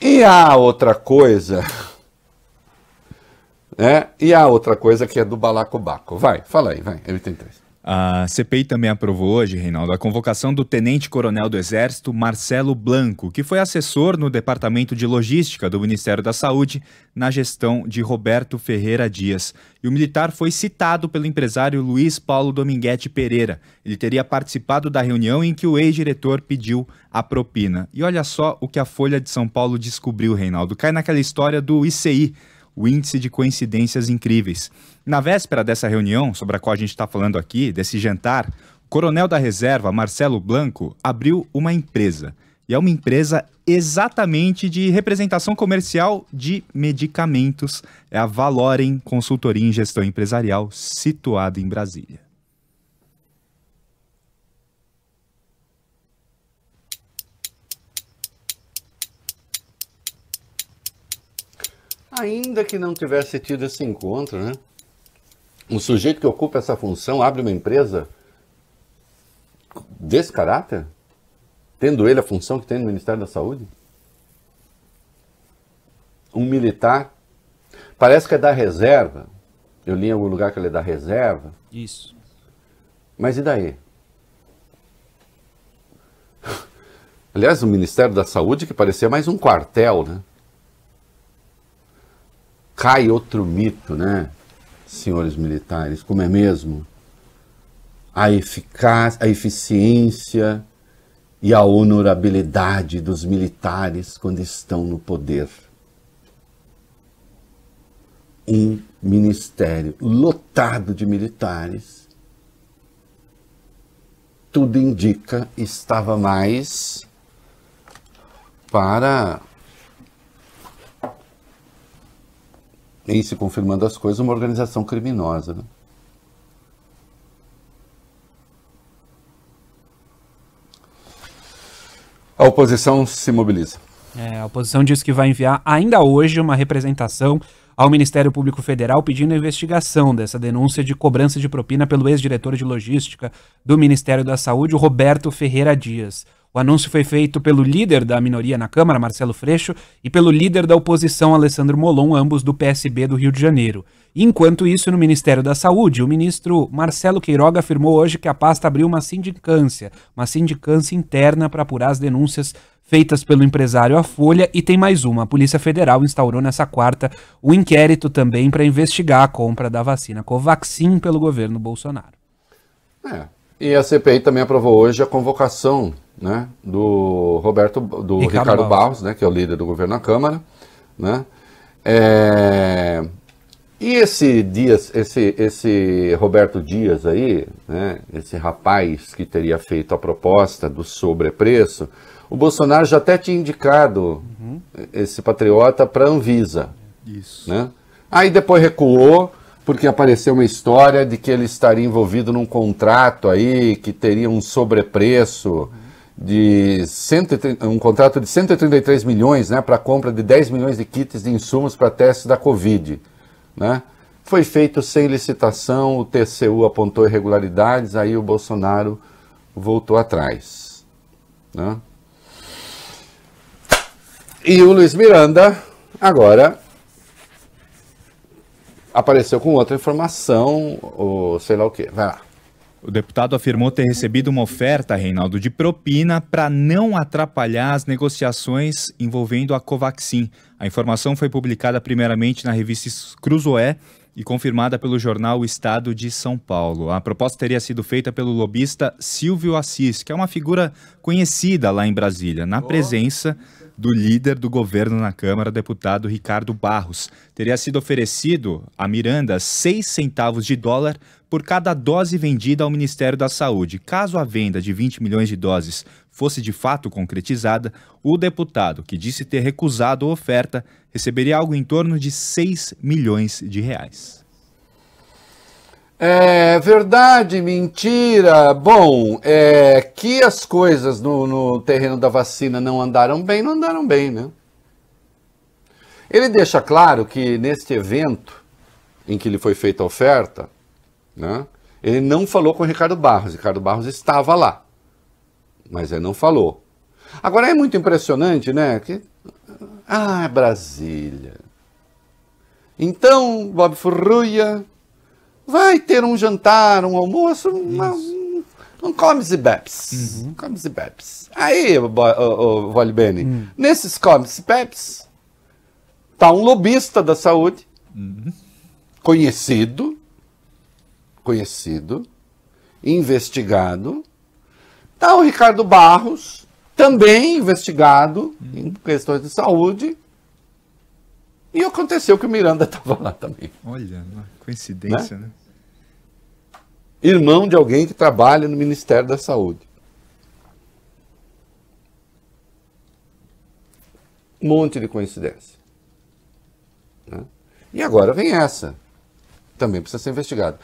E a outra coisa. Né? E a outra coisa que é do balacobaco. Vai, fala aí, vai, m três. A CPI também aprovou hoje, Reinaldo, a convocação do tenente-coronel do Exército, Marcelo Blanco, que foi assessor no Departamento de Logística do Ministério da Saúde na gestão de Roberto Ferreira Dias. E o militar foi citado pelo empresário Luiz Paulo Dominguete Pereira. Ele teria participado da reunião em que o ex-diretor pediu a propina. E olha só o que a Folha de São Paulo descobriu, Reinaldo. Cai naquela história do ICI o índice de coincidências incríveis. Na véspera dessa reunião, sobre a qual a gente está falando aqui, desse jantar, o coronel da reserva, Marcelo Blanco, abriu uma empresa. E é uma empresa exatamente de representação comercial de medicamentos. É a Valorem Consultoria em Gestão Empresarial, situada em Brasília. Ainda que não tivesse tido esse encontro, né? Um sujeito que ocupa essa função abre uma empresa desse caráter, tendo ele a função que tem no Ministério da Saúde? Um militar, parece que é da reserva. Eu li em algum lugar que ele é da reserva. Isso. Mas e daí? Aliás, o Ministério da Saúde que parecia mais um quartel, né? cai outro mito, né, senhores militares, como é mesmo? A eficácia, a eficiência e a honorabilidade dos militares quando estão no poder. Um ministério lotado de militares, tudo indica estava mais para e se confirmando as coisas, uma organização criminosa. Né? A oposição se mobiliza. É, a oposição diz que vai enviar ainda hoje uma representação ao Ministério Público Federal pedindo investigação dessa denúncia de cobrança de propina pelo ex-diretor de logística do Ministério da Saúde, Roberto Ferreira Dias. O anúncio foi feito pelo líder da minoria na Câmara, Marcelo Freixo, e pelo líder da oposição, Alessandro Molon, ambos do PSB do Rio de Janeiro. Enquanto isso, no Ministério da Saúde, o ministro Marcelo Queiroga afirmou hoje que a pasta abriu uma sindicância, uma sindicância interna para apurar as denúncias feitas pelo empresário à Folha e tem mais uma. A Polícia Federal instaurou nessa quarta um inquérito também para investigar a compra da vacina Covaxin pelo governo Bolsonaro. É, e a CPI também aprovou hoje a convocação né, do Roberto do Ricardo, Ricardo Barros, Barros, né, que é o líder do governo na Câmara, né? É... E esse Dias, esse esse Roberto Dias aí, né, esse rapaz que teria feito a proposta do sobrepreço, o Bolsonaro já até tinha indicado uhum. esse patriota para a Anvisa, Isso. né? Aí depois recuou, porque apareceu uma história de que ele estaria envolvido num contrato aí que teria um sobrepreço de um contrato de 133 milhões né, para a compra de 10 milhões de kits de insumos para testes da Covid. Né? Foi feito sem licitação, o TCU apontou irregularidades, aí o Bolsonaro voltou atrás. Né? E o Luiz Miranda agora apareceu com outra informação, ou sei lá o quê. Vai lá. O deputado afirmou ter recebido uma oferta, Reinaldo, de propina para não atrapalhar as negociações envolvendo a Covaxin. A informação foi publicada primeiramente na revista Cruzoé e confirmada pelo jornal o Estado de São Paulo. A proposta teria sido feita pelo lobista Silvio Assis, que é uma figura conhecida lá em Brasília, na presença do líder do governo na Câmara, deputado Ricardo Barros. Teria sido oferecido a Miranda 6 centavos de dólar por cada dose vendida ao Ministério da Saúde. Caso a venda de 20 milhões de doses fosse de fato concretizada, o deputado, que disse ter recusado a oferta, receberia algo em torno de 6 milhões de reais. É, verdade, mentira. Bom, é, que as coisas no, no terreno da vacina não andaram bem, não andaram bem, né? Ele deixa claro que neste evento em que lhe foi feita a oferta, né, ele não falou com o Ricardo Barros. Ricardo Barros estava lá, mas ele não falou. Agora é muito impressionante, né? Que... Ah, Brasília. Então, Bob Furruia, vai ter um jantar, um almoço, uma, um, um comes e bebes. Uhum. Comes e bebes. Aí, o, Bene, uhum. nesses comes e bebes, tá um lobista da saúde, uhum. conhecido, conhecido, investigado, tá o Ricardo Barros, também investigado em uhum. questões de saúde, e aconteceu que o Miranda estava lá também. Olha, coincidência, né? né? Irmão de alguém que trabalha no Ministério da Saúde. Um monte de coincidência. Né? E agora vem essa. Também precisa ser investigado.